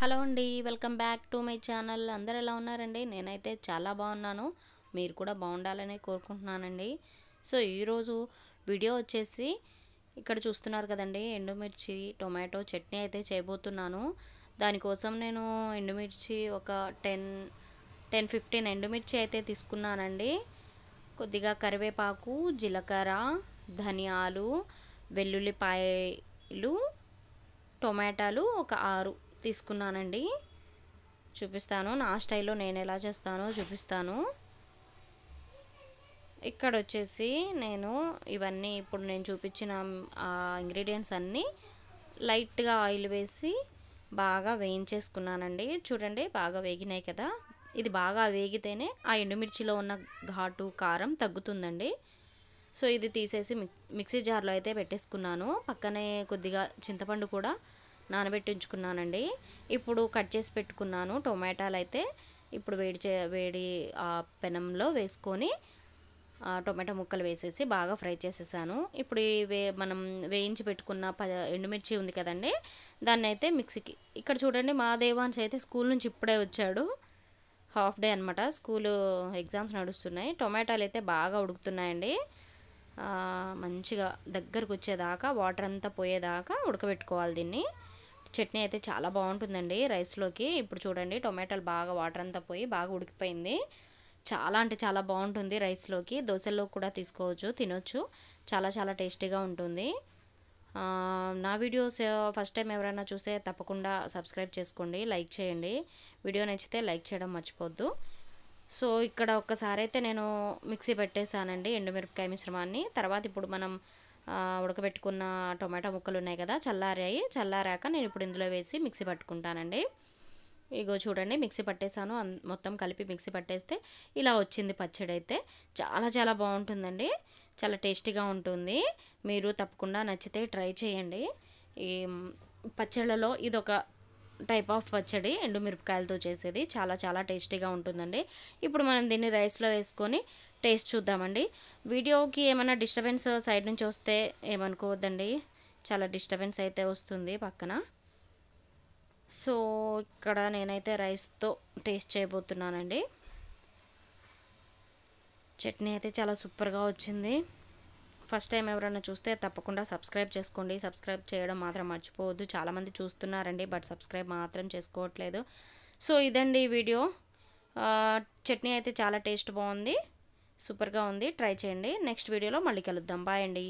hello అండి welcome back to my channel అందరు ఎలా ఉన్నారండి నేనైతే చాలా బాగున్నాను మీరు కూడా బాగుండాలని కోరుకుంటున్నానండి సో ఈరోజు వీడియో వచ్చేసి ఇక్కడ చూస్తున్నారు కదండి ఎండుమిర్చి టొమాటో చట్నీ అయితే చేయబోతున్నాను దానికోసం నేను ఎండుమిర్చి ఒక టెన్ టెన్ ఫిఫ్టీన్ ఎండుమిర్చి అయితే తీసుకున్నానండి కొద్దిగా కరివేపాకు జీలకర్ర ధనియాలు వెల్లుల్లిపాయలు టొమాటాలు ఒక ఆరు తీసుకున్నానండి చూపిస్తాను నా స్టైల్లో నేను ఎలా చేస్తానో చూపిస్తాను ఇక్కడ వచ్చేసి నేను ఇవన్నీ ఇప్పుడు నేను చూపించిన ఇంగ్రీడియంట్స్ అన్నీ లైట్గా ఆయిల్ వేసి బాగా వేయించేసుకున్నానండి చూడండి బాగా వేగినాయి కదా ఇది బాగా వేగితేనే ఆ ఎండుమిర్చిలో ఉన్న ఘాటు కారం తగ్గుతుందండి సో ఇది తీసేసి మిక్ మిక్సీ జార్లో అయితే పెట్టేసుకున్నాను పక్కనే కొద్దిగా చింతపండు కూడా నానబెట్టించుకున్నానండి ఇప్పుడు కట్ చేసి పెట్టుకున్నాను టొమాటాలు అయితే ఇప్పుడు వేడి చే వేడి ఆ పెనంలో వేసుకొని టొమాటో ముక్కలు వేసేసి బాగా ఫ్రై చేసేసాను ఇప్పుడు వే మనం వేయించి పెట్టుకున్న ప ఎండుమిర్చి ఉంది కదండి దాన్ని అయితే మిక్సీకి ఇక్కడ చూడండి మా దేవాన్స్ అయితే స్కూల్ నుంచి ఇప్పుడే వచ్చాడు హాఫ్ డే అనమాట స్కూల్ ఎగ్జామ్స్ నడుస్తున్నాయి టొమాటోలు అయితే బాగా ఉడుకుతున్నాయండి మంచిగా దగ్గరకు వచ్చేదాకా వాటర్ అంతా పోయేదాకా ఉడకబెట్టుకోవాలి దీన్ని చట్నీ అయితే చాలా బాగుంటుందండి రైస్లోకి ఇప్పుడు చూడండి టొమాటోలు బాగా వాటర్ అంతా పోయి బాగా ఉడికిపోయింది చాలా అంటే చాలా బాగుంటుంది రైస్లోకి దోశల్లో కూడా తీసుకోవచ్చు తినొచ్చు చాలా చాలా టేస్టీగా ఉంటుంది నా వీడియోస్ ఫస్ట్ టైం ఎవరైనా చూస్తే తప్పకుండా సబ్స్క్రైబ్ చేసుకోండి లైక్ చేయండి వీడియో నచ్చితే లైక్ చేయడం మర్చిపోద్దు సో ఇక్కడ ఒక్కసారి అయితే నేను మిక్సీ పెట్టేశానండి ఎండుమిరపకాయ మిశ్రమాన్ని తర్వాత ఇప్పుడు మనం ఉడకబెట్టుకున్న టొమాటో ముక్కలు ఉన్నాయి కదా చల్లారాయి చల్లారాక నేను ఇప్పుడు ఇందులో వేసి మిక్సీ పట్టుకుంటానండి ఇగో చూడండి మిక్సీ పట్టేశాను మొత్తం కలిపి మిక్సీ పట్టేస్తే ఇలా వచ్చింది పచ్చడి అయితే చాలా చాలా బాగుంటుందండి చాలా టేస్టీగా ఉంటుంది మీరు తప్పకుండా నచ్చితే ట్రై చేయండి ఈ పచ్చళ్ళలో ఇదొక టైప్ ఆఫ్ పచ్చడి ఎండుమిరపకాయలతో చేసేది చాలా చాలా టేస్టీగా ఉంటుందండి ఇప్పుడు మనం దీన్ని రైస్లో వేసుకొని టేస్ట్ చూద్దామండి వీడియోకి ఏమైనా డిస్టర్బెన్స్ సైడ్ నుంచి వస్తే ఏమనుకోవద్దండి చాలా డిస్టర్బెన్స్ అయితే వస్తుంది పక్కన సో ఇక్కడ నేనైతే రైస్తో టేస్ట్ చేయబోతున్నానండి చట్నీ అయితే చాలా సూపర్గా వచ్చింది ఫస్ట్ టైం ఎవరైనా చూస్తే తప్పకుండా సబ్స్క్రైబ్ చేసుకోండి సబ్స్క్రైబ్ చేయడం మాత్రం మర్చిపోవద్దు చాలామంది చూస్తున్నారండి బట్ సబ్స్క్రైబ్ మాత్రం చేసుకోవట్లేదు సో ఇదండి వీడియో చట్నీ అయితే చాలా టేస్ట్ బాగుంది సూపర్గా ఉంది ట్రై చేయండి నెక్స్ట్ వీడియోలో మళ్ళీ కలుద్దాం బాయ్ అండి